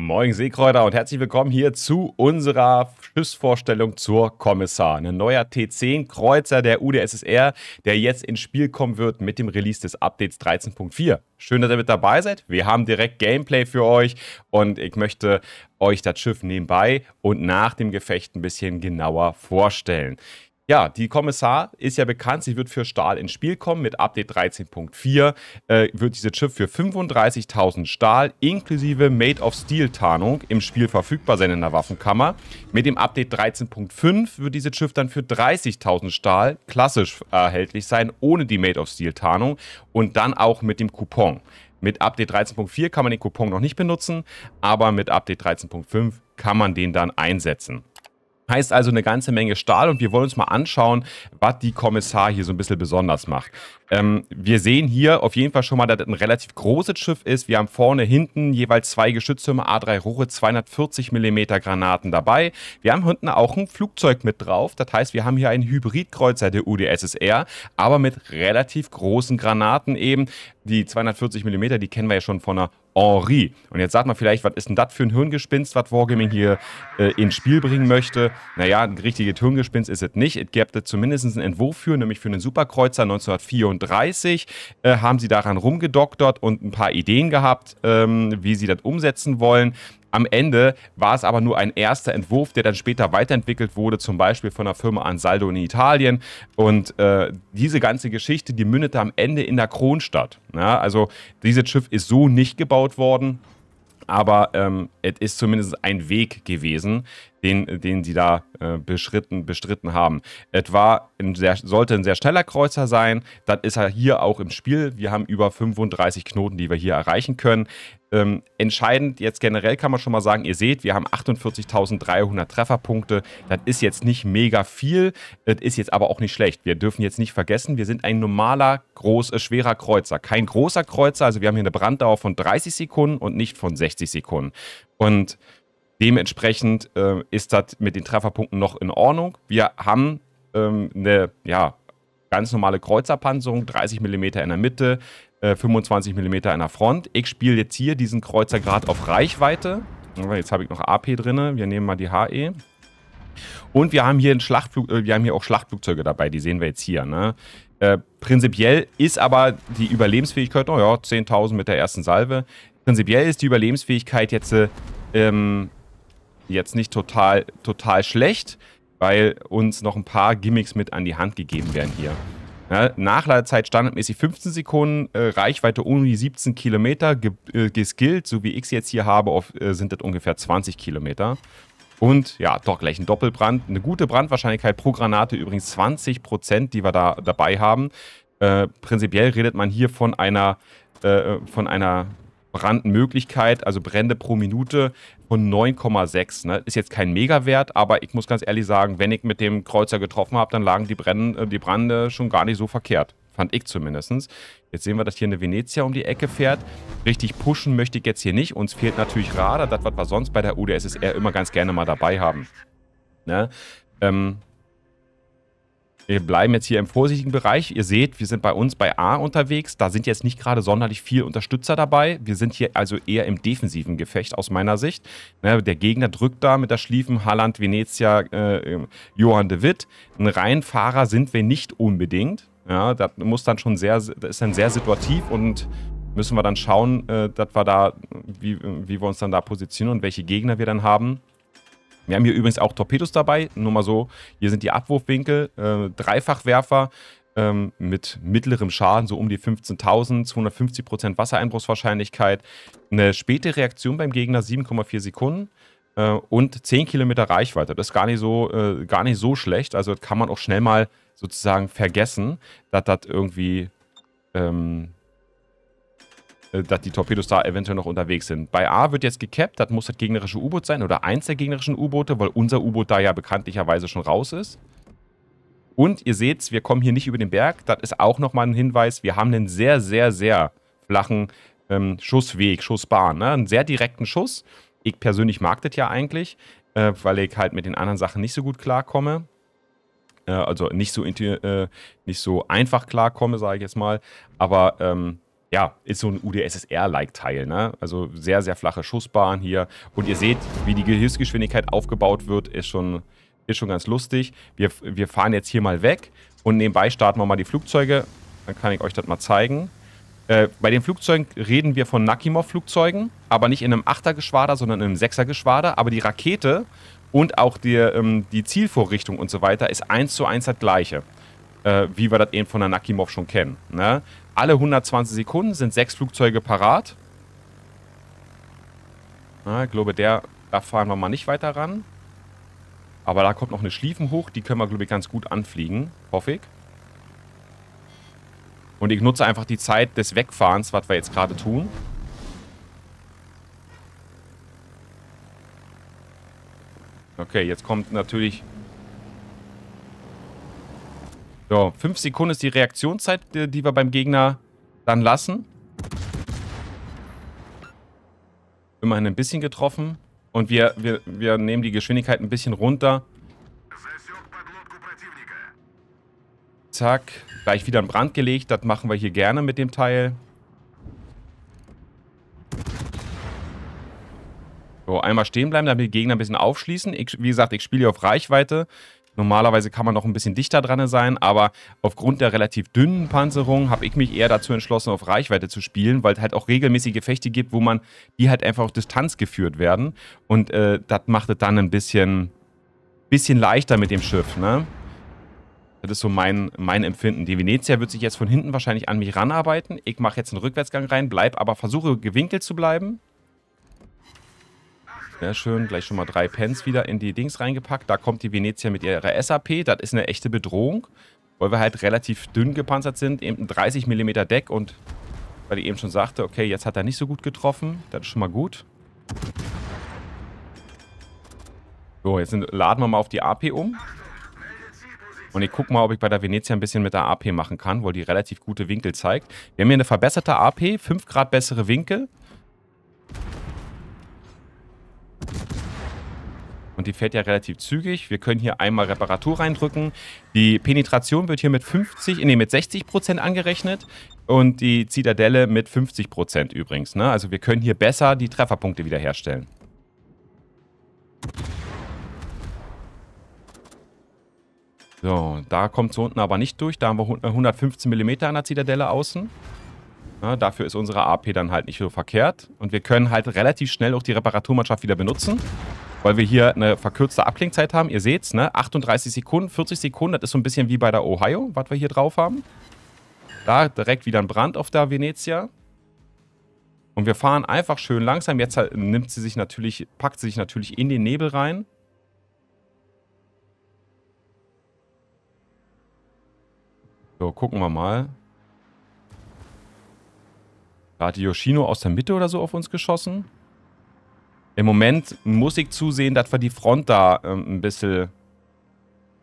Moin Seekräuter und herzlich willkommen hier zu unserer Schiffsvorstellung zur Kommissar. Ein neuer T10-Kreuzer der UdSSR, der jetzt ins Spiel kommen wird mit dem Release des Updates 13.4. Schön, dass ihr mit dabei seid. Wir haben direkt Gameplay für euch und ich möchte euch das Schiff nebenbei und nach dem Gefecht ein bisschen genauer vorstellen. Ja, die Kommissar ist ja bekannt, sie wird für Stahl ins Spiel kommen. Mit Update 13.4 äh, wird dieses Schiff für 35.000 Stahl inklusive Made of Steel Tarnung im Spiel verfügbar sein in der Waffenkammer. Mit dem Update 13.5 wird dieses Schiff dann für 30.000 Stahl klassisch erhältlich sein, ohne die Made of Steel Tarnung und dann auch mit dem Coupon. Mit Update 13.4 kann man den Coupon noch nicht benutzen, aber mit Update 13.5 kann man den dann einsetzen. Heißt also eine ganze Menge Stahl und wir wollen uns mal anschauen, was die Kommissar hier so ein bisschen besonders macht. Ähm, wir sehen hier auf jeden Fall schon mal, dass das ein relativ großes Schiff ist. Wir haben vorne, hinten jeweils zwei Geschütztürme, A3 Rohre, 240 mm Granaten dabei. Wir haben hinten auch ein Flugzeug mit drauf. Das heißt, wir haben hier einen Hybridkreuzer der UdSSR, aber mit relativ großen Granaten eben. Die 240 mm, die kennen wir ja schon von der Henri. Und jetzt sagt man vielleicht, was ist denn das für ein Hirngespinst, was Wargaming hier äh, ins Spiel bringen möchte? Naja, ein richtiges Hirngespinst ist es nicht. Es gäbe zumindest einen Entwurf für, nämlich für einen Superkreuzer 1934. 35, äh, haben sie daran rumgedoktert und ein paar Ideen gehabt, ähm, wie sie das umsetzen wollen. Am Ende war es aber nur ein erster Entwurf, der dann später weiterentwickelt wurde, zum Beispiel von der Firma Ansaldo in Italien. Und äh, diese ganze Geschichte, die mündete am Ende in der Kronstadt. Ja, also dieses Schiff ist so nicht gebaut worden, aber ähm, es ist zumindest ein Weg gewesen, den, den sie da äh, beschritten, bestritten haben. Es war ein sehr, sollte ein sehr schneller Kreuzer sein. Das ist er halt hier auch im Spiel. Wir haben über 35 Knoten, die wir hier erreichen können. Ähm, entscheidend jetzt generell kann man schon mal sagen, ihr seht, wir haben 48.300 Trefferpunkte. Das ist jetzt nicht mega viel, das ist jetzt aber auch nicht schlecht. Wir dürfen jetzt nicht vergessen, wir sind ein normaler, groß, äh, schwerer Kreuzer. Kein großer Kreuzer, also wir haben hier eine Branddauer von 30 Sekunden und nicht von 60 Sekunden. Und Dementsprechend äh, ist das mit den Trefferpunkten noch in Ordnung. Wir haben ähm, eine ja, ganz normale Kreuzerpanzerung, 30 mm in der Mitte, äh, 25 mm in der Front. Ich spiele jetzt hier diesen Kreuzer gerade auf Reichweite. Jetzt habe ich noch AP drin. Wir nehmen mal die HE. Und wir haben hier, ein Schlachtflug, äh, wir haben hier auch Schlachtflugzeuge dabei, die sehen wir jetzt hier. Ne? Äh, prinzipiell ist aber die Überlebensfähigkeit, oh ja, 10.000 mit der ersten Salve. Prinzipiell ist die Überlebensfähigkeit jetzt äh, ähm, jetzt nicht total, total schlecht, weil uns noch ein paar Gimmicks mit an die Hand gegeben werden hier. Ja, Nachladezeit standardmäßig 15 Sekunden, äh, Reichweite um die 17 Kilometer, ge äh, geskillt, so wie ich es jetzt hier habe, auf, äh, sind das ungefähr 20 Kilometer. Und ja, doch gleich ein Doppelbrand. Eine gute Brandwahrscheinlichkeit pro Granate, übrigens 20 Prozent, die wir da dabei haben. Äh, prinzipiell redet man hier von einer, äh, von einer Brandmöglichkeit, also Brände pro Minute von 9,6. Ne? Ist jetzt kein Megawert, aber ich muss ganz ehrlich sagen, wenn ich mit dem Kreuzer getroffen habe, dann lagen die, Brennen, äh, die Brände schon gar nicht so verkehrt. Fand ich zumindest. Jetzt sehen wir, dass hier eine Venezia um die Ecke fährt. Richtig pushen möchte ich jetzt hier nicht. Uns fehlt natürlich Radar, das, was wir sonst bei der UdSSR immer ganz gerne mal dabei haben. Ne? Ähm, wir bleiben jetzt hier im vorsichtigen Bereich. Ihr seht, wir sind bei uns bei A unterwegs. Da sind jetzt nicht gerade sonderlich viele Unterstützer dabei. Wir sind hier also eher im defensiven Gefecht aus meiner Sicht. Ne, der Gegner drückt da mit der Schliefen Haaland, Venezia, äh, ähm, Johann de Witt. Ein Reihenfahrer sind wir nicht unbedingt. Ja, das muss dann schon sehr, das ist dann sehr situativ und müssen wir dann schauen, äh, dass wir da, wie, wie wir uns dann da positionieren und welche Gegner wir dann haben. Wir haben hier übrigens auch Torpedos dabei, nur mal so. Hier sind die Abwurfwinkel, äh, Dreifachwerfer ähm, mit mittlerem Schaden, so um die 15.000, 250% Wassereinbruchswahrscheinlichkeit, eine späte Reaktion beim Gegner, 7,4 Sekunden äh, und 10 Kilometer Reichweite. Das ist gar nicht, so, äh, gar nicht so schlecht, also kann man auch schnell mal sozusagen vergessen, dass das irgendwie... Ähm, äh, dass die Torpedos da eventuell noch unterwegs sind. Bei A wird jetzt gekappt, das muss das gegnerische U-Boot sein oder eins der gegnerischen U-Boote, weil unser U-Boot da ja bekanntlicherweise schon raus ist. Und ihr seht's, wir kommen hier nicht über den Berg. Das ist auch nochmal ein Hinweis. Wir haben einen sehr, sehr, sehr flachen ähm, Schussweg, Schussbahn. Ne? Einen sehr direkten Schuss. Ich persönlich mag das ja eigentlich, äh, weil ich halt mit den anderen Sachen nicht so gut klarkomme äh, also nicht so, äh, nicht so einfach klarkomme, sage ich jetzt mal. Aber ähm, ja, ist so ein UdSSR-like-Teil. Ne? Also sehr, sehr flache Schussbahn hier. Und ihr seht, wie die Hilfsgeschwindigkeit aufgebaut wird, ist schon, ist schon ganz lustig. Wir, wir fahren jetzt hier mal weg und nebenbei starten wir mal die Flugzeuge. Dann kann ich euch das mal zeigen. Äh, bei den Flugzeugen reden wir von Nakimov-Flugzeugen, aber nicht in einem Achtergeschwader, sondern in einem Sechsergeschwader. Aber die Rakete und auch die, ähm, die Zielvorrichtung und so weiter ist eins zu eins das gleiche äh, wie wir das eben von der Nakimov schon kennen. Ne? Alle 120 Sekunden sind sechs Flugzeuge parat. Na, ich glaube, der, da fahren wir mal nicht weiter ran. Aber da kommt noch eine Schliefen hoch, die können wir, glaube ich, ganz gut anfliegen, hoffe ich. Und ich nutze einfach die Zeit des Wegfahrens, was wir jetzt gerade tun. Okay, jetzt kommt natürlich so, 5 Sekunden ist die Reaktionszeit, die wir beim Gegner dann lassen. Immerhin ein bisschen getroffen. Und wir, wir, wir nehmen die Geschwindigkeit ein bisschen runter. Zack. Gleich wieder in Brand gelegt. Das machen wir hier gerne mit dem Teil. So, einmal stehen bleiben, damit die Gegner ein bisschen aufschließen. Ich, wie gesagt, ich spiele hier auf Reichweite. Normalerweise kann man noch ein bisschen dichter dran sein, aber aufgrund der relativ dünnen Panzerung habe ich mich eher dazu entschlossen, auf Reichweite zu spielen, weil es halt auch regelmäßige Gefechte gibt, wo man die halt einfach auf Distanz geführt werden. Und äh, das macht es dann ein bisschen, bisschen leichter mit dem Schiff, ne? Das ist so mein, mein Empfinden. Die Venezia wird sich jetzt von hinten wahrscheinlich an mich ranarbeiten. Ich mache jetzt einen Rückwärtsgang rein, bleib aber versuche gewinkelt zu bleiben. Ne, schön gleich schon mal drei Pens wieder in die Dings reingepackt. Da kommt die Venezia mit ihrer SAP. Das ist eine echte Bedrohung, weil wir halt relativ dünn gepanzert sind. Eben ein 30 mm Deck und weil ich eben schon sagte, okay, jetzt hat er nicht so gut getroffen. Das ist schon mal gut. So, jetzt sind, laden wir mal auf die AP um. Und ich gucke mal, ob ich bei der Venezia ein bisschen mit der AP machen kann, weil die relativ gute Winkel zeigt. Wir haben hier eine verbesserte AP, 5 Grad bessere Winkel. Und die fährt ja relativ zügig. Wir können hier einmal Reparatur reindrücken. Die Penetration wird hier mit 50, nee, mit 60 Prozent angerechnet. Und die Zitadelle mit 50 Prozent übrigens. Ne? Also wir können hier besser die Trefferpunkte wiederherstellen. So, da kommt es unten aber nicht durch. Da haben wir 115 äh, mm an der Zitadelle außen. Ja, dafür ist unsere AP dann halt nicht so verkehrt. Und wir können halt relativ schnell auch die Reparaturmannschaft wieder benutzen weil wir hier eine verkürzte Abklingzeit haben. Ihr seht es, ne? 38 Sekunden, 40 Sekunden, das ist so ein bisschen wie bei der Ohio, was wir hier drauf haben. Da direkt wieder ein Brand auf der Venezia. Und wir fahren einfach schön langsam. Jetzt halt nimmt sie sich natürlich, packt sie sich natürlich in den Nebel rein. So, gucken wir mal. Da hat die Yoshino aus der Mitte oder so auf uns geschossen. Im Moment muss ich zusehen, dass wir die Front da ähm, ein bisschen,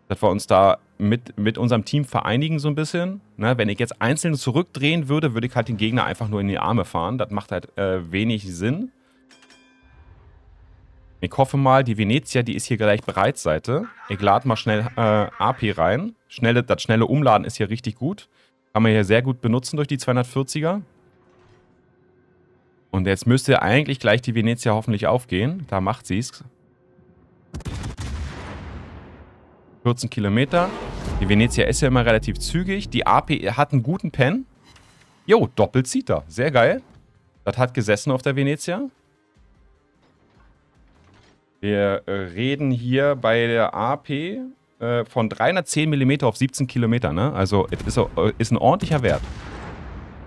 dass wir uns da mit, mit unserem Team vereinigen so ein bisschen. Ne? Wenn ich jetzt einzeln zurückdrehen würde, würde ich halt den Gegner einfach nur in die Arme fahren. Das macht halt äh, wenig Sinn. Ich hoffe mal, die Venezia, die ist hier gleich Breitseite. Ich lade mal schnell äh, AP rein. Schnelle, das schnelle Umladen ist hier richtig gut. Kann man hier sehr gut benutzen durch die 240er. Und jetzt müsste eigentlich gleich die Venezia hoffentlich aufgehen. Da macht sie es. 14 Kilometer. Die Venezia ist ja immer relativ zügig. Die AP hat einen guten Pen. Jo, Doppelzieter. Sehr geil. Das hat gesessen auf der Venezia. Wir äh, reden hier bei der AP äh, von 310 mm auf 17 Kilometer, ne? Also, es ist, äh, ist, ein ordentlicher Wert.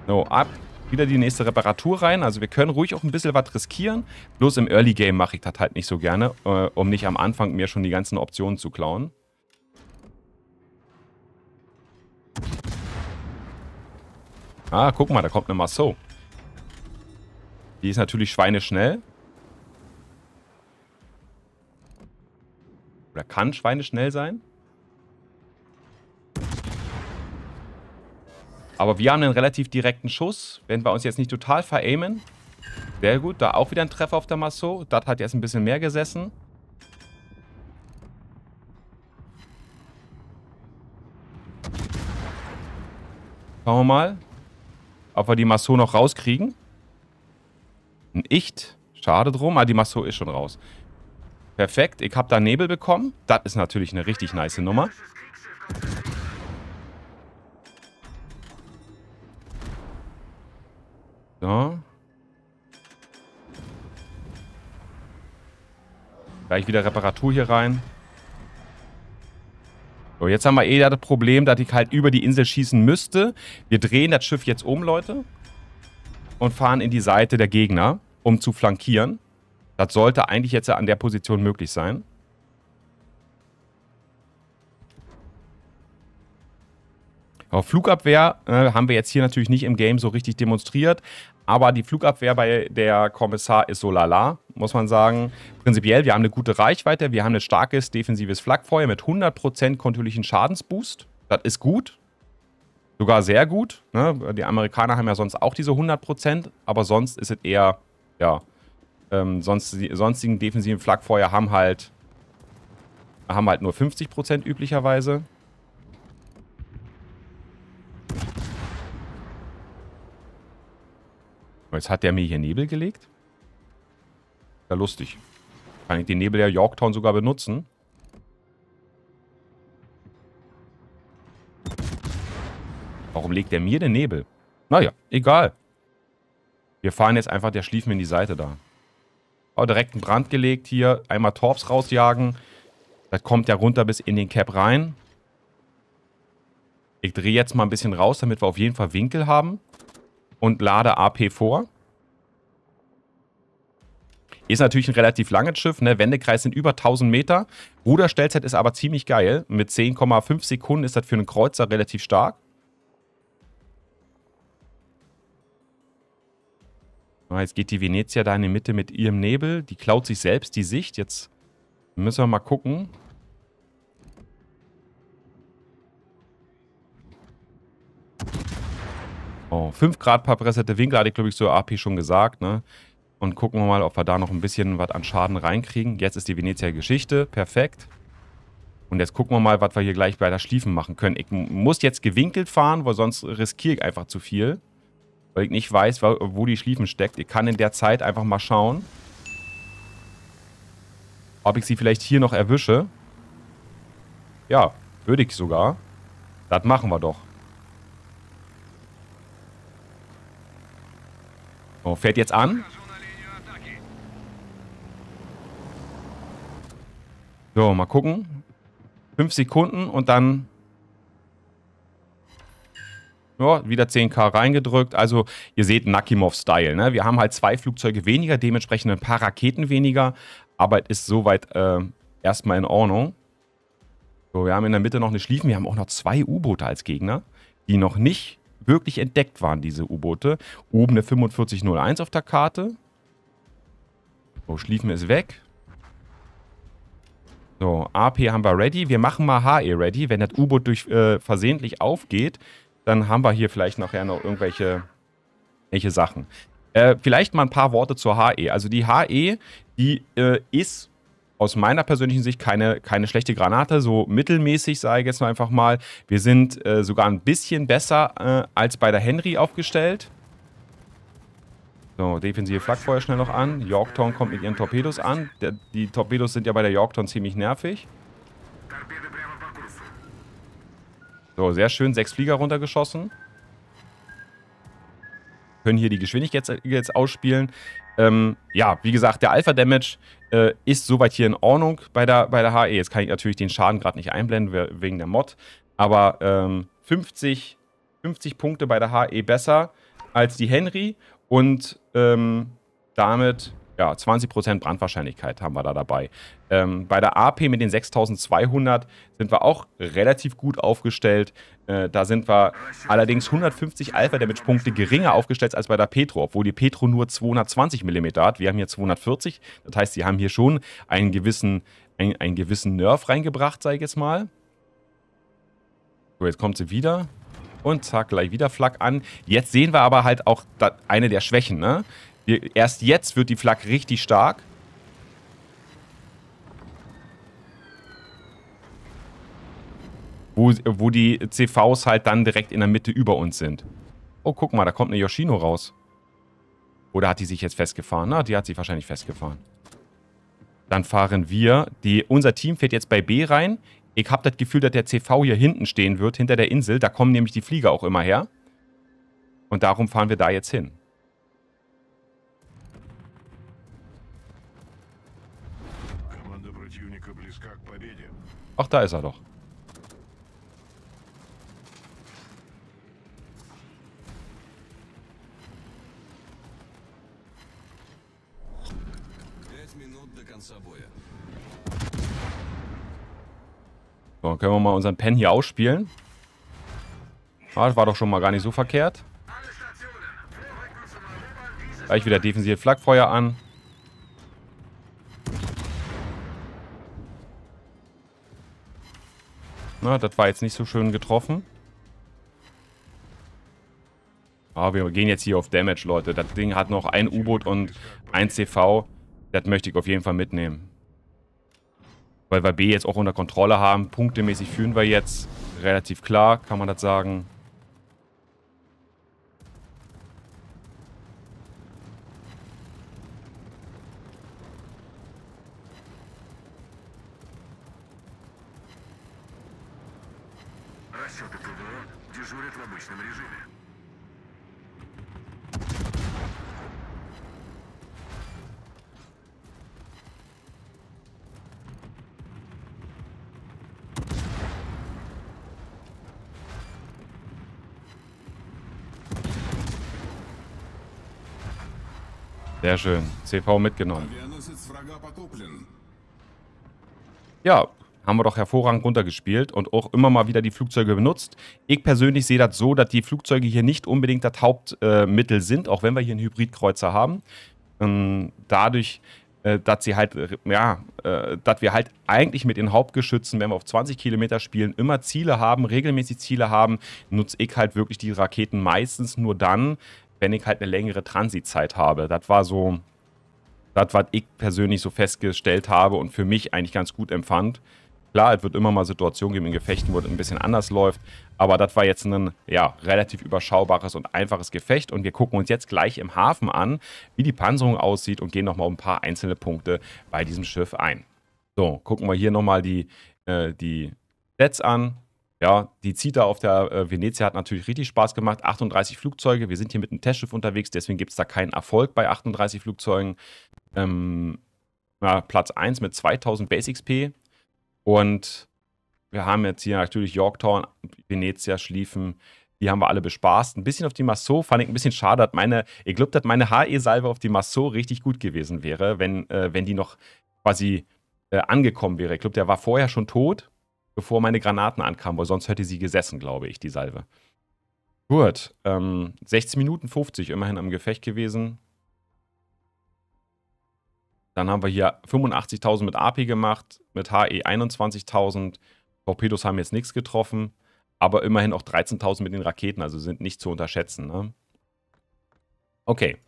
So, ab wieder die nächste Reparatur rein. Also wir können ruhig auch ein bisschen was riskieren. Bloß im Early Game mache ich das halt nicht so gerne, äh, um nicht am Anfang mir schon die ganzen Optionen zu klauen. Ah, guck mal, da kommt eine Masso. Die ist natürlich schweineschnell. Oder kann schweineschnell sein. Aber wir haben einen relativ direkten Schuss. Wenn wir uns jetzt nicht total veraimen. Sehr gut, da auch wieder ein Treffer auf der Masso. Das hat jetzt ein bisschen mehr gesessen. Schauen wir mal, ob wir die Masso noch rauskriegen. Ein Icht. Schade drum, aber ah, die Masso ist schon raus. Perfekt, ich habe da Nebel bekommen. Das ist natürlich eine richtig nice Nummer. So. Gleich wieder Reparatur hier rein. So, jetzt haben wir eh das Problem, dass ich halt über die Insel schießen müsste. Wir drehen das Schiff jetzt um, Leute. Und fahren in die Seite der Gegner, um zu flankieren. Das sollte eigentlich jetzt an der Position möglich sein. Ja, äh, Flugabwehr äh, haben wir jetzt hier natürlich nicht im Game so richtig demonstriert, aber die Flugabwehr bei der Kommissar ist so lala, muss man sagen. Prinzipiell, wir haben eine gute Reichweite, wir haben ein starkes defensives Flakfeuer mit 100% kontinuierlichen Schadensboost. Das ist gut, sogar sehr gut. Ne? Die Amerikaner haben ja sonst auch diese 100%, aber sonst ist es eher, ja, ähm, sonst, sonstigen defensiven Flakfeuer haben halt, haben halt nur 50% üblicherweise. Jetzt hat der mir hier Nebel gelegt. Ja, lustig. Kann ich den Nebel der Yorktown sogar benutzen? Warum legt er mir den Nebel? Naja, egal. Wir fahren jetzt einfach, der Schliefen in die Seite da. Oh, direkt einen Brand gelegt hier. Einmal Torps rausjagen. Das kommt ja runter bis in den Cap rein. Ich drehe jetzt mal ein bisschen raus, damit wir auf jeden Fall Winkel haben und lade AP vor. Ist natürlich ein relativ langes Schiff, ne? Wendekreis sind über 1000 Meter. Ruderstellzeit ist aber ziemlich geil. Mit 10,5 Sekunden ist das für einen Kreuzer relativ stark. Jetzt geht die Venezia da in die Mitte mit ihrem Nebel. Die klaut sich selbst die Sicht. Jetzt müssen wir mal gucken. Oh, 5 Grad per Preset der Winkel hatte ich, glaube ich, so AP schon gesagt, ne? Und gucken wir mal, ob wir da noch ein bisschen was an Schaden reinkriegen. Jetzt ist die Venezia Geschichte. Perfekt. Und jetzt gucken wir mal, was wir hier gleich bei der Schliefen machen können. Ich muss jetzt gewinkelt fahren, weil sonst riskiere ich einfach zu viel. Weil ich nicht weiß, wo die Schliefen steckt. Ich kann in der Zeit einfach mal schauen, ob ich sie vielleicht hier noch erwische. Ja, würde ich sogar. Das machen wir doch. So, oh, fährt jetzt an. So, mal gucken. Fünf Sekunden und dann ja, wieder 10k reingedrückt. Also ihr seht Nakimov-Style. Ne? Wir haben halt zwei Flugzeuge weniger, dementsprechend ein paar Raketen weniger. Aber es ist soweit äh, erstmal in Ordnung. So, wir haben in der Mitte noch eine Schliefen. Wir haben auch noch zwei U-Boote als Gegner, die noch nicht wirklich entdeckt waren, diese U-Boote. Oben eine 4501 auf der Karte. So, Schliefen ist weg. So, AP haben wir ready. Wir machen mal HE ready. Wenn das U-Boot äh, versehentlich aufgeht, dann haben wir hier vielleicht nachher noch irgendwelche, irgendwelche Sachen. Äh, vielleicht mal ein paar Worte zur HE. Also die HE, die äh, ist aus meiner persönlichen Sicht keine, keine schlechte Granate, so mittelmäßig sage ich jetzt mal einfach mal. Wir sind äh, sogar ein bisschen besser äh, als bei der Henry aufgestellt. So, defensive Flakfeuer schnell noch an. Yorktown kommt mit ihren Torpedos an. Der, die Torpedos sind ja bei der Yorktown ziemlich nervig. So, sehr schön. Sechs Flieger runtergeschossen. Können hier die Geschwindigkeit jetzt ausspielen. Ähm, ja, wie gesagt, der Alpha-Damage äh, ist soweit hier in Ordnung bei der, bei der HE. Jetzt kann ich natürlich den Schaden gerade nicht einblenden wegen der Mod. Aber ähm, 50, 50 Punkte bei der HE besser als die Henry. Und ähm, damit ja, 20% Brandwahrscheinlichkeit haben wir da dabei. Ähm, bei der AP mit den 6200 sind wir auch relativ gut aufgestellt. Äh, da sind wir allerdings 150 Alpha-Damage-Punkte geringer aufgestellt als bei der Petro, obwohl die Petro nur 220 mm hat. Wir haben hier 240, das heißt, sie haben hier schon einen gewissen, einen, einen gewissen Nerv reingebracht, sage ich jetzt mal. So, jetzt kommt sie wieder. Und zack, gleich wieder Flak an. Jetzt sehen wir aber halt auch eine der Schwächen, ne? Erst jetzt wird die Flak richtig stark. Wo, wo die CVs halt dann direkt in der Mitte über uns sind. Oh, guck mal, da kommt eine Yoshino raus. Oder hat die sich jetzt festgefahren? Na, die hat sich wahrscheinlich festgefahren. Dann fahren wir. Die, unser Team fährt jetzt bei B rein. Ich habe das Gefühl, dass der CV hier hinten stehen wird, hinter der Insel. Da kommen nämlich die Flieger auch immer her. Und darum fahren wir da jetzt hin. Ach, da ist er doch. So, können wir mal unseren Pen hier ausspielen. Ah, das war doch schon mal gar nicht so verkehrt. Gleich wieder defensive Flakfeuer an. Na, das war jetzt nicht so schön getroffen. Aber ah, wir gehen jetzt hier auf Damage, Leute. Das Ding hat noch ein U-Boot und ein CV. Das möchte ich auf jeden Fall mitnehmen. Weil wir B jetzt auch unter Kontrolle haben. Punktemäßig führen wir jetzt. Relativ klar, kann man das sagen. Sehr schön. CV mitgenommen. Ja, haben wir doch hervorragend runtergespielt und auch immer mal wieder die Flugzeuge benutzt. Ich persönlich sehe das so, dass die Flugzeuge hier nicht unbedingt das Hauptmittel sind, auch wenn wir hier einen Hybridkreuzer haben. Ähm, dadurch, äh, dass sie halt, äh, ja, äh, dass wir halt eigentlich mit den Hauptgeschützen, wenn wir auf 20 Kilometer spielen, immer Ziele haben, regelmäßig Ziele haben, nutze ich halt wirklich die Raketen meistens nur dann, wenn ich halt eine längere Transitzeit habe. Das war so, das, was ich persönlich so festgestellt habe und für mich eigentlich ganz gut empfand. Klar, es wird immer mal Situationen geben in Gefechten, wo es ein bisschen anders läuft, aber das war jetzt ein ja, relativ überschaubares und einfaches Gefecht und wir gucken uns jetzt gleich im Hafen an, wie die Panzerung aussieht und gehen nochmal ein paar einzelne Punkte bei diesem Schiff ein. So, gucken wir hier nochmal die, äh, die Sets an. Ja, die Zita auf der äh, Venezia hat natürlich richtig Spaß gemacht. 38 Flugzeuge. Wir sind hier mit einem Testschiff unterwegs, deswegen gibt es da keinen Erfolg bei 38 Flugzeugen. Ähm, ja, Platz 1 mit 2000 Base XP. Und wir haben jetzt hier natürlich Yorktown, Venezia, Schliefen. Die haben wir alle bespaßt. Ein bisschen auf die Massot fand ich ein bisschen schade. Hat meine, ich glaube, dass meine HE-Salve auf die Massot richtig gut gewesen wäre, wenn, äh, wenn die noch quasi äh, angekommen wäre. Ich glaube, der war vorher schon tot bevor meine Granaten ankamen, weil sonst hätte sie gesessen, glaube ich, die Salve. Gut, ähm, 16 Minuten 50 immerhin am Gefecht gewesen. Dann haben wir hier 85.000 mit AP gemacht, mit HE 21.000. Torpedos haben jetzt nichts getroffen, aber immerhin auch 13.000 mit den Raketen, also sind nicht zu unterschätzen. Ne? Okay,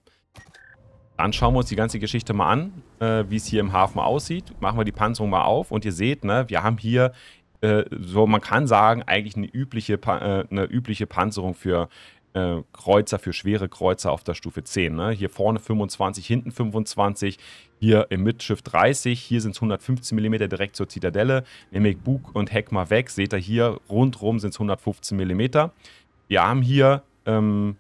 dann schauen wir uns die ganze Geschichte mal an, äh, wie es hier im Hafen aussieht. Machen wir die Panzerung mal auf und ihr seht, ne, wir haben hier äh, so man kann sagen, eigentlich eine übliche, äh, eine übliche Panzerung für äh, Kreuzer, für schwere Kreuzer auf der Stufe 10. Ne? Hier vorne 25, hinten 25, hier im Midschiff 30, hier sind es 115 mm direkt zur Zitadelle, Nehme ich Bug und Heck mal weg, seht ihr hier, rundrum sind es 115 mm. Wir haben hier ähm,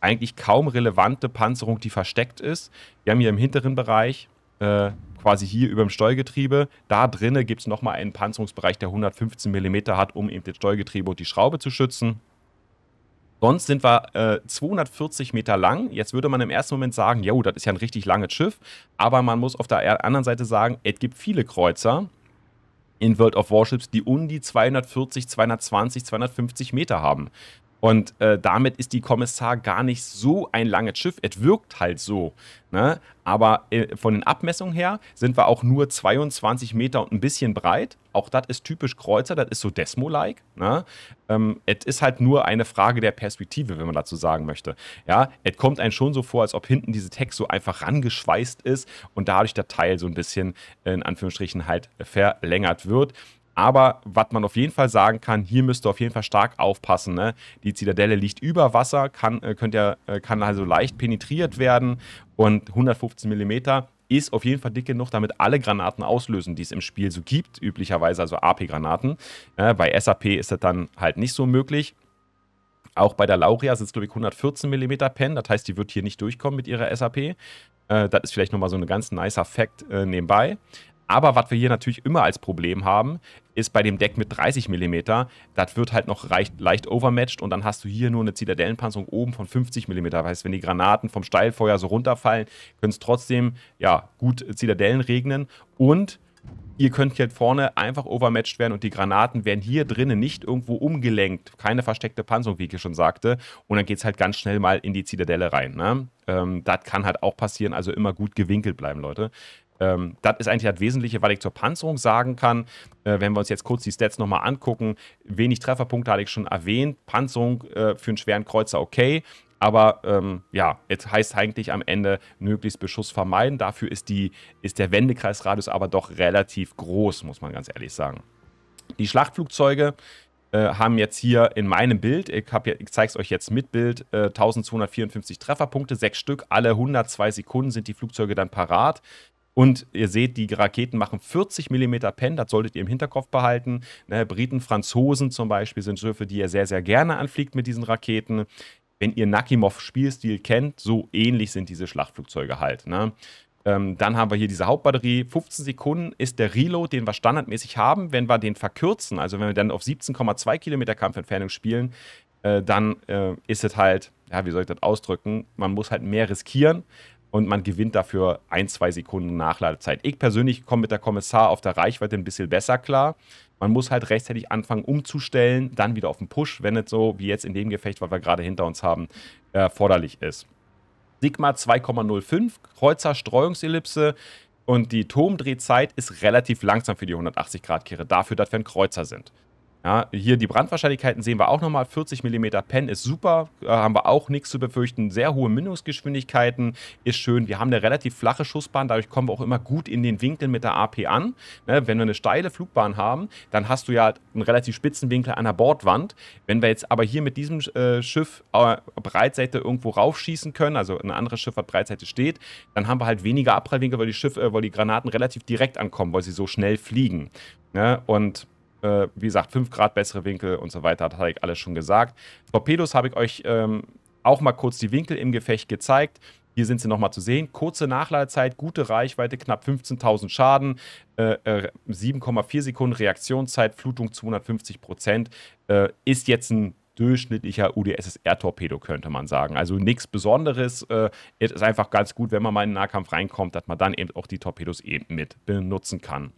eigentlich kaum relevante Panzerung, die versteckt ist. Wir haben hier im hinteren Bereich äh, quasi hier über dem Steuergetriebe. Da drinnen gibt es nochmal einen Panzerungsbereich, der 115 mm hat, um eben das Steuergetriebe und die Schraube zu schützen. Sonst sind wir äh, 240 Meter lang. Jetzt würde man im ersten Moment sagen, ja, das ist ja ein richtig langes Schiff. Aber man muss auf der anderen Seite sagen, es gibt viele Kreuzer in World of Warships, die um die 240, 220, 250 Meter haben. Und äh, damit ist die Kommissar gar nicht so ein langes Schiff. Es wirkt halt so. Ne? Aber äh, von den Abmessungen her sind wir auch nur 22 Meter und ein bisschen breit. Auch das ist typisch Kreuzer, das ist so Desmo-like. Ne? Ähm, es ist halt nur eine Frage der Perspektive, wenn man dazu sagen möchte. Ja, es kommt einem schon so vor, als ob hinten diese Text so einfach rangeschweißt ist und dadurch der Teil so ein bisschen in Anführungsstrichen halt verlängert wird. Aber was man auf jeden Fall sagen kann, hier müsst ihr auf jeden Fall stark aufpassen. Ne? Die Zitadelle liegt über Wasser, kann, äh, könnt ihr, äh, kann also leicht penetriert werden und 115 mm ist auf jeden Fall dick genug, damit alle Granaten auslösen, die es im Spiel so gibt, üblicherweise, also AP-Granaten. Ja, bei SAP ist das dann halt nicht so möglich. Auch bei der Lauria es, glaube ich, 114 mm Pen, das heißt, die wird hier nicht durchkommen mit ihrer SAP. Äh, das ist vielleicht nochmal so ein ganz nicer Fact äh, nebenbei. Aber was wir hier natürlich immer als Problem haben, ist bei dem Deck mit 30 mm, das wird halt noch leicht, leicht overmatched und dann hast du hier nur eine Zitadellenpanzerung oben von 50 mm. Das heißt, wenn die Granaten vom Steilfeuer so runterfallen, können es trotzdem ja, gut Zitadellen regnen und ihr könnt hier vorne einfach overmatched werden und die Granaten werden hier drinnen nicht irgendwo umgelenkt. Keine versteckte Panzerung, wie ich schon sagte. Und dann geht es halt ganz schnell mal in die Zitadelle rein. Ne? Ähm, das kann halt auch passieren, also immer gut gewinkelt bleiben, Leute. Ähm, das ist eigentlich das Wesentliche, was ich zur Panzerung sagen kann. Äh, wenn wir uns jetzt kurz die Stats nochmal angucken, wenig Trefferpunkte hatte ich schon erwähnt. Panzerung äh, für einen schweren Kreuzer okay. Aber ähm, ja, es heißt eigentlich am Ende möglichst Beschuss vermeiden. Dafür ist, die, ist der Wendekreisradius aber doch relativ groß, muss man ganz ehrlich sagen. Die Schlachtflugzeuge äh, haben jetzt hier in meinem Bild, ich, ich zeige es euch jetzt mit Bild, äh, 1254 Trefferpunkte, sechs Stück, alle 102 Sekunden sind die Flugzeuge dann parat. Und ihr seht, die Raketen machen 40 mm Pen, das solltet ihr im Hinterkopf behalten. Ne, Briten, Franzosen zum Beispiel sind Schiffe, die ihr sehr, sehr gerne anfliegt mit diesen Raketen. Wenn ihr Nakimov-Spielstil kennt, so ähnlich sind diese Schlachtflugzeuge halt. Ne? Ähm, dann haben wir hier diese Hauptbatterie. 15 Sekunden ist der Reload, den wir standardmäßig haben. Wenn wir den verkürzen, also wenn wir dann auf 17,2 Kilometer Kampfentfernung spielen, äh, dann äh, ist es halt, ja, wie soll ich das ausdrücken? Man muss halt mehr riskieren und man gewinnt dafür ein, zwei Sekunden Nachladezeit. Ich persönlich komme mit der Kommissar auf der Reichweite ein bisschen besser klar. Man muss halt rechtzeitig anfangen umzustellen, dann wieder auf den Push, wenn es so wie jetzt in dem Gefecht, was wir gerade hinter uns haben, erforderlich äh, ist. Sigma 2,05, Kreuzer Streuungsellipse und die Turmdrehzeit ist relativ langsam für die 180 Grad Kehre, dafür, dass wir ein Kreuzer sind. Ja, hier die Brandwahrscheinlichkeiten sehen wir auch nochmal. 40 mm Pen ist super, äh, haben wir auch nichts zu befürchten. Sehr hohe Mündungsgeschwindigkeiten ist schön. Wir haben eine relativ flache Schussbahn, dadurch kommen wir auch immer gut in den Winkeln mit der AP an. Ne, wenn wir eine steile Flugbahn haben, dann hast du ja einen relativ spitzen Winkel an der Bordwand. Wenn wir jetzt aber hier mit diesem äh, Schiff äh, Breitseite irgendwo raufschießen können, also ein anderes Schiff, was Breitseite steht, dann haben wir halt weniger Abprallwinkel, weil die, Schiff, äh, weil die Granaten relativ direkt ankommen, weil sie so schnell fliegen. Ne? Und äh, wie gesagt, 5 Grad bessere Winkel und so weiter, hat ich alles schon gesagt. Torpedos habe ich euch ähm, auch mal kurz die Winkel im Gefecht gezeigt. Hier sind sie nochmal zu sehen. Kurze Nachladezeit, gute Reichweite, knapp 15.000 Schaden, äh, 7,4 äh, Sekunden Reaktionszeit, Flutung 250 Prozent. Äh, ist jetzt ein durchschnittlicher UdSSR-Torpedo, könnte man sagen. Also nichts Besonderes. Äh, es ist einfach ganz gut, wenn man mal in den Nahkampf reinkommt, dass man dann eben auch die Torpedos eben mit benutzen kann.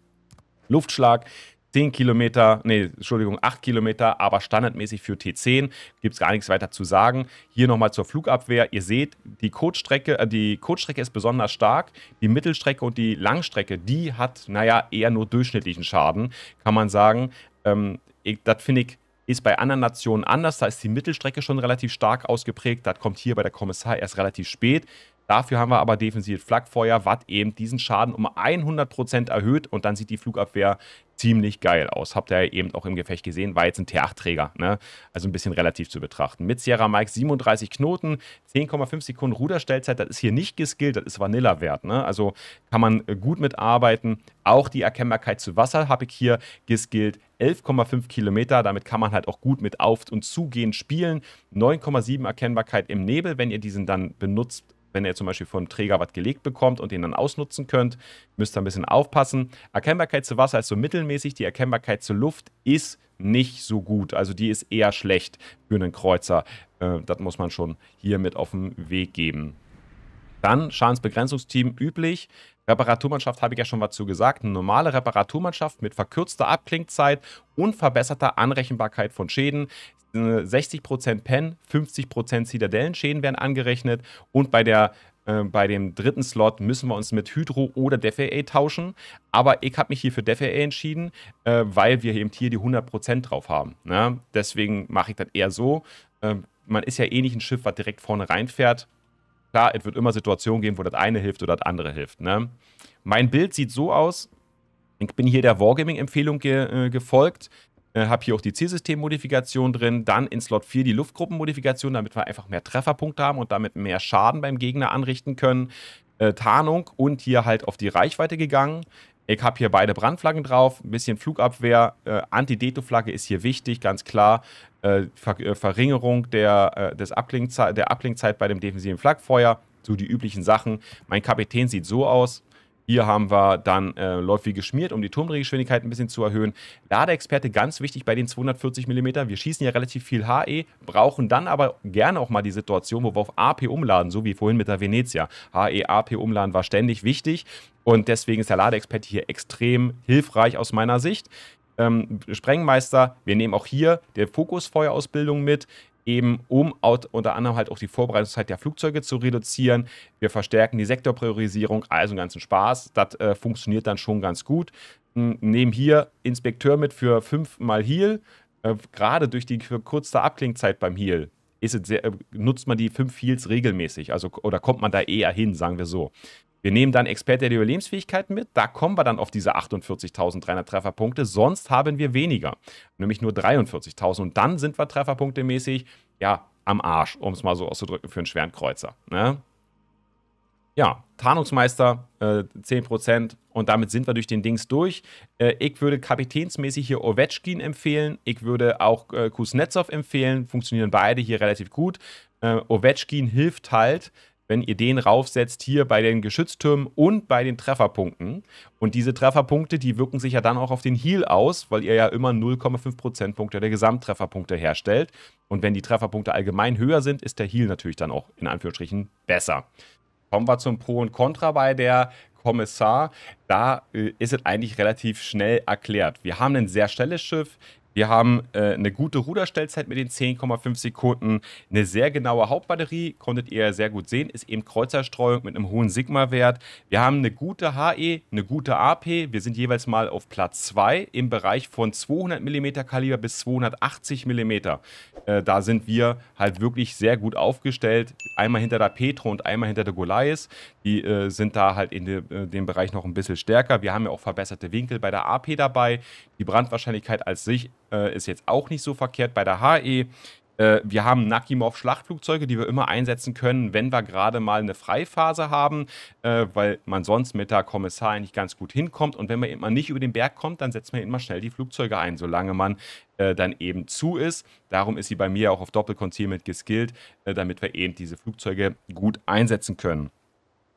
Luftschlag 10 Kilometer, nee, Entschuldigung, 8 Kilometer, aber standardmäßig für T10 gibt es gar nichts weiter zu sagen. Hier nochmal zur Flugabwehr. Ihr seht, die Kurzstrecke, äh, die Kurzstrecke ist besonders stark. Die Mittelstrecke und die Langstrecke, die hat, naja, eher nur durchschnittlichen Schaden, kann man sagen. Ähm, ich, das finde ich ist bei anderen Nationen anders. Da ist die Mittelstrecke schon relativ stark ausgeprägt. Das kommt hier bei der Kommissar erst relativ spät. Dafür haben wir aber defensiv Flakfeuer, was eben diesen Schaden um 100% erhöht und dann sieht die Flugabwehr ziemlich geil aus. Habt ihr ja eben auch im Gefecht gesehen, war jetzt ein T8-Träger, ne? also ein bisschen relativ zu betrachten. Mit Sierra Mike 37 Knoten, 10,5 Sekunden Ruderstellzeit, das ist hier nicht geskillt, das ist Vanilla-Wert. Ne? Also kann man äh, gut mitarbeiten. Auch die Erkennbarkeit zu Wasser habe ich hier geskillt. 11,5 Kilometer. Damit kann man halt auch gut mit auf- und zugehen spielen. 9,7 Erkennbarkeit im Nebel, wenn ihr diesen dann benutzt wenn ihr zum Beispiel vom Träger was gelegt bekommt und den dann ausnutzen könnt. Müsst ihr ein bisschen aufpassen. Erkennbarkeit zu Wasser ist so mittelmäßig, die Erkennbarkeit zur Luft ist nicht so gut. Also die ist eher schlecht für einen Kreuzer. Äh, das muss man schon hier mit auf den Weg geben. Dann Schadensbegrenzungsteam üblich. Reparaturmannschaft habe ich ja schon was zu gesagt. Eine normale Reparaturmannschaft mit verkürzter Abklingzeit und verbesserter Anrechenbarkeit von Schäden. 60% Pen, 50% Zitadellenschäden werden angerechnet und bei der äh, bei dem dritten Slot müssen wir uns mit Hydro oder DevAA tauschen. Aber ich habe mich hier für DevAA entschieden, äh, weil wir eben hier die 100% drauf haben. Ne? Deswegen mache ich das eher so. Ähm, man ist ja eh nicht ein Schiff, was direkt vorne reinfährt. Klar, es wird immer Situationen geben, wo das eine hilft oder das andere hilft. Ne? Mein Bild sieht so aus. Ich bin hier der Wargaming-Empfehlung äh, gefolgt. Äh, habe hier auch die C-System-Modifikation drin. Dann in Slot 4 die Luftgruppenmodifikation, damit wir einfach mehr Trefferpunkte haben und damit mehr Schaden beim Gegner anrichten können. Äh, Tarnung und hier halt auf die Reichweite gegangen. Ich habe hier beide Brandflaggen drauf, ein bisschen Flugabwehr. Äh, Anti-Deto-Flagge ist hier wichtig, ganz klar. Äh, Ver äh, Verringerung der, äh, des Ablinkzei der Ablinkzeit bei dem defensiven Flaggfeuer, So die üblichen Sachen. Mein Kapitän sieht so aus. Hier haben wir dann äh, läuft wie geschmiert, um die Turmdrehgeschwindigkeit ein bisschen zu erhöhen. Ladeexperte ganz wichtig bei den 240 mm. Wir schießen ja relativ viel HE, brauchen dann aber gerne auch mal die Situation, wo wir auf AP umladen, so wie vorhin mit der Venezia. HE, AP umladen war ständig wichtig und deswegen ist der Ladeexperte hier extrem hilfreich aus meiner Sicht. Ähm, Sprengmeister, wir nehmen auch hier der Fokusfeuerausbildung mit eben um unter anderem halt auch die Vorbereitungszeit der Flugzeuge zu reduzieren. Wir verstärken die Sektorpriorisierung, also einen ganzen Spaß. Das äh, funktioniert dann schon ganz gut. Nehmen hier Inspekteur mit für fünfmal Heal. Äh, gerade durch die kurze Abklingzeit beim Heal sehr, äh, nutzt man die fünf Heals regelmäßig, also oder kommt man da eher hin, sagen wir so. Wir nehmen dann Experte der Überlebensfähigkeiten mit. Da kommen wir dann auf diese 48.300 Trefferpunkte. Sonst haben wir weniger, nämlich nur 43.000. Und dann sind wir Trefferpunktemäßig ja am Arsch, um es mal so auszudrücken, für einen schweren Kreuzer. Ne? Ja, Tarnungsmeister äh, 10% und damit sind wir durch den Dings durch. Äh, ich würde kapitänsmäßig hier Ovechkin empfehlen. Ich würde auch äh, Kuznetsov empfehlen. Funktionieren beide hier relativ gut. Äh, Ovechkin hilft halt, wenn ihr den raufsetzt hier bei den Geschütztürmen und bei den Trefferpunkten. Und diese Trefferpunkte, die wirken sich ja dann auch auf den Heal aus, weil ihr ja immer 0,5 Prozentpunkte der Gesamttrefferpunkte herstellt. Und wenn die Trefferpunkte allgemein höher sind, ist der Heal natürlich dann auch in Anführungsstrichen besser. Kommen wir zum Pro und Contra bei der Kommissar. Da äh, ist es eigentlich relativ schnell erklärt. Wir haben ein sehr schnelles Schiff, wir haben äh, eine gute Ruderstellzeit mit den 10,5 Sekunden, eine sehr genaue Hauptbatterie, konntet ihr ja sehr gut sehen, ist eben Kreuzerstreuung mit einem hohen Sigma-Wert. Wir haben eine gute HE, eine gute AP, wir sind jeweils mal auf Platz 2 im Bereich von 200 mm Kaliber bis 280 mm. Äh, da sind wir halt wirklich sehr gut aufgestellt, einmal hinter der Petro und einmal hinter der Goliath. Die äh, sind da halt in de, äh, dem Bereich noch ein bisschen stärker. Wir haben ja auch verbesserte Winkel bei der AP dabei. Die Brandwahrscheinlichkeit als sich äh, ist jetzt auch nicht so verkehrt bei der HE. Äh, wir haben Nakimov-Schlachtflugzeuge, die wir immer einsetzen können, wenn wir gerade mal eine Freiphase haben, äh, weil man sonst mit der Kommissar eigentlich ganz gut hinkommt. Und wenn man eben mal nicht über den Berg kommt, dann setzt man eben mal schnell die Flugzeuge ein, solange man äh, dann eben zu ist. Darum ist sie bei mir auch auf Doppelconcealment geskillt, äh, damit wir eben diese Flugzeuge gut einsetzen können.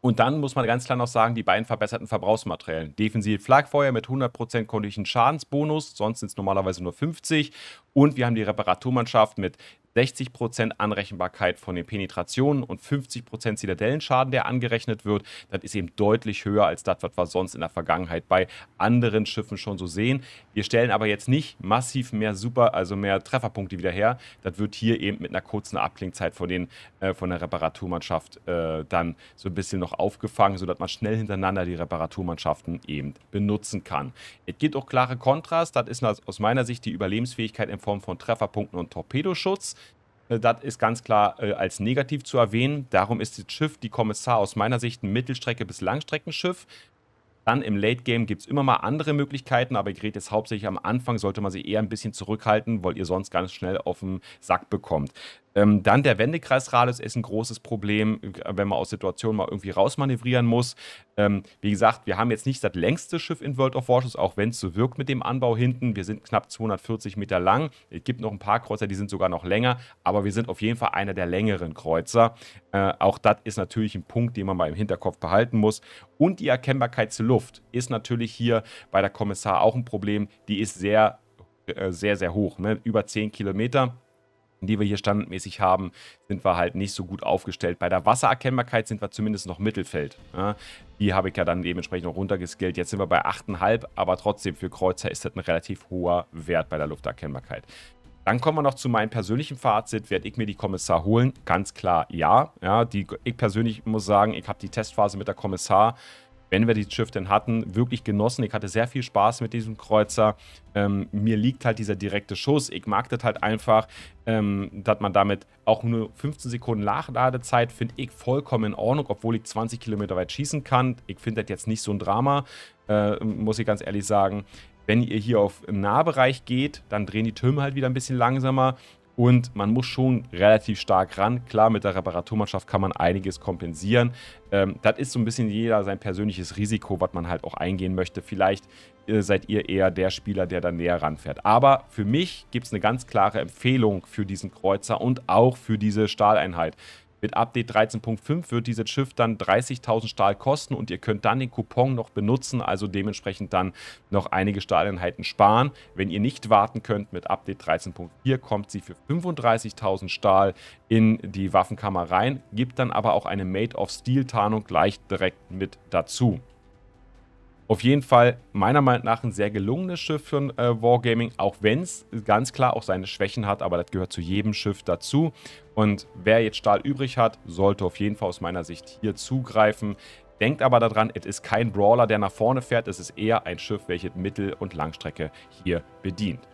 Und dann muss man ganz klar noch sagen, die beiden verbesserten Verbrauchsmaterialien. Defensiv Flakfeuer mit 100% kontinuierlichen Schadensbonus, sonst sind es normalerweise nur 50. Und wir haben die Reparaturmannschaft mit 60% Anrechenbarkeit von den Penetrationen und 50% Zitadellenschaden, der angerechnet wird. Das ist eben deutlich höher als das, was wir sonst in der Vergangenheit bei anderen Schiffen schon so sehen. Wir stellen aber jetzt nicht massiv mehr Super, also mehr Trefferpunkte wieder her. Das wird hier eben mit einer kurzen Abklingzeit von, den, äh, von der Reparaturmannschaft äh, dann so ein bisschen noch aufgefangen, sodass man schnell hintereinander die Reparaturmannschaften eben benutzen kann. Es gibt auch klare Kontrast. Das ist aus meiner Sicht die Überlebensfähigkeit in Form von Trefferpunkten und Torpedoschutz. Äh, das ist ganz klar äh, als negativ zu erwähnen. Darum ist das Schiff, die Kommissar, aus meiner Sicht ein Mittelstrecke- bis Langstreckenschiff. Dann im Late Game gibt es immer mal andere Möglichkeiten, aber ich rede jetzt hauptsächlich am Anfang, sollte man sie eher ein bisschen zurückhalten, weil ihr sonst ganz schnell auf den Sack bekommt. Ähm, dann der Wendekreisradius ist ein großes Problem, wenn man aus Situationen mal irgendwie rausmanövrieren muss. Ähm, wie gesagt, wir haben jetzt nicht das längste Schiff in World of Warships, auch wenn es so wirkt mit dem Anbau hinten. Wir sind knapp 240 Meter lang. Es gibt noch ein paar Kreuzer, die sind sogar noch länger, aber wir sind auf jeden Fall einer der längeren Kreuzer. Äh, auch das ist natürlich ein Punkt, den man mal im Hinterkopf behalten muss. Und die Erkennbarkeit zur Luft ist natürlich hier bei der Kommissar auch ein Problem. Die ist sehr, äh, sehr, sehr hoch, ne? über 10 Kilometer die wir hier standardmäßig haben, sind wir halt nicht so gut aufgestellt. Bei der Wassererkennbarkeit sind wir zumindest noch Mittelfeld. Ja, die habe ich ja dann dementsprechend noch runtergeskillt. Jetzt sind wir bei 8,5, aber trotzdem für Kreuzer ist das ein relativ hoher Wert bei der Lufterkennbarkeit. Dann kommen wir noch zu meinem persönlichen Fazit. Werde ich mir die Kommissar holen? Ganz klar ja. ja die, ich persönlich muss sagen, ich habe die Testphase mit der Kommissar wenn wir dieses Schiff denn hatten, wirklich genossen. Ich hatte sehr viel Spaß mit diesem Kreuzer. Ähm, mir liegt halt dieser direkte Schuss. Ich mag das halt einfach, ähm, dass man damit auch nur 15 Sekunden Nachladezeit finde ich vollkommen in Ordnung, obwohl ich 20 Kilometer weit schießen kann. Ich finde das jetzt nicht so ein Drama, äh, muss ich ganz ehrlich sagen. Wenn ihr hier auf im Nahbereich geht, dann drehen die Türme halt wieder ein bisschen langsamer. Und man muss schon relativ stark ran. Klar, mit der Reparaturmannschaft kann man einiges kompensieren. Ähm, das ist so ein bisschen jeder sein persönliches Risiko, was man halt auch eingehen möchte. Vielleicht äh, seid ihr eher der Spieler, der da näher ranfährt. Aber für mich gibt es eine ganz klare Empfehlung für diesen Kreuzer und auch für diese Stahleinheit. Mit Update 13.5 wird dieses Schiff dann 30.000 Stahl kosten und ihr könnt dann den Coupon noch benutzen, also dementsprechend dann noch einige Stahleinheiten sparen. Wenn ihr nicht warten könnt, mit Update 13.4 kommt sie für 35.000 Stahl in die Waffenkammer rein, gibt dann aber auch eine Made of Steel Tarnung gleich direkt mit dazu. Auf jeden Fall meiner Meinung nach ein sehr gelungenes Schiff für ein äh, Wargaming, auch wenn es ganz klar auch seine Schwächen hat, aber das gehört zu jedem Schiff dazu. Und wer jetzt Stahl übrig hat, sollte auf jeden Fall aus meiner Sicht hier zugreifen. Denkt aber daran, es ist kein Brawler, der nach vorne fährt, es ist eher ein Schiff, welches Mittel- und Langstrecke hier bedient.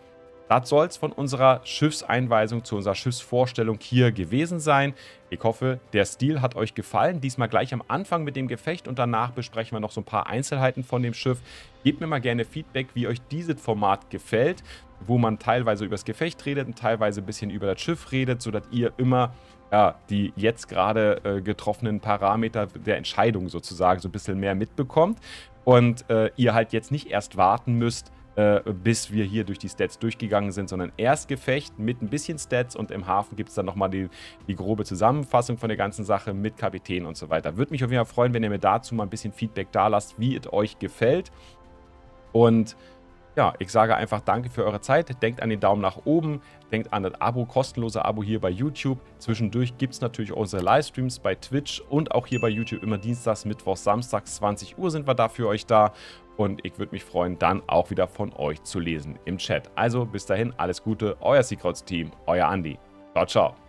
Das soll es von unserer Schiffseinweisung zu unserer Schiffsvorstellung hier gewesen sein. Ich hoffe, der Stil hat euch gefallen. Diesmal gleich am Anfang mit dem Gefecht und danach besprechen wir noch so ein paar Einzelheiten von dem Schiff. Gebt mir mal gerne Feedback, wie euch dieses Format gefällt, wo man teilweise über das Gefecht redet und teilweise ein bisschen über das Schiff redet, sodass ihr immer ja, die jetzt gerade äh, getroffenen Parameter der Entscheidung sozusagen so ein bisschen mehr mitbekommt und äh, ihr halt jetzt nicht erst warten müsst, äh, bis wir hier durch die Stats durchgegangen sind, sondern erst Gefecht mit ein bisschen Stats und im Hafen gibt es dann nochmal die, die grobe Zusammenfassung von der ganzen Sache mit Kapitän und so weiter. Würde mich auf jeden Fall freuen, wenn ihr mir dazu mal ein bisschen Feedback da lasst, wie es euch gefällt. Und ja, ich sage einfach danke für eure Zeit. Denkt an den Daumen nach oben, denkt an das Abo, kostenlose Abo hier bei YouTube. Zwischendurch gibt es natürlich unsere Livestreams bei Twitch und auch hier bei YouTube immer Dienstags, Mittwochs, Samstags, 20 Uhr sind wir da für euch da. Und ich würde mich freuen, dann auch wieder von euch zu lesen im Chat. Also bis dahin, alles Gute, euer Secrets-Team, euer Andi. Ciao, ciao.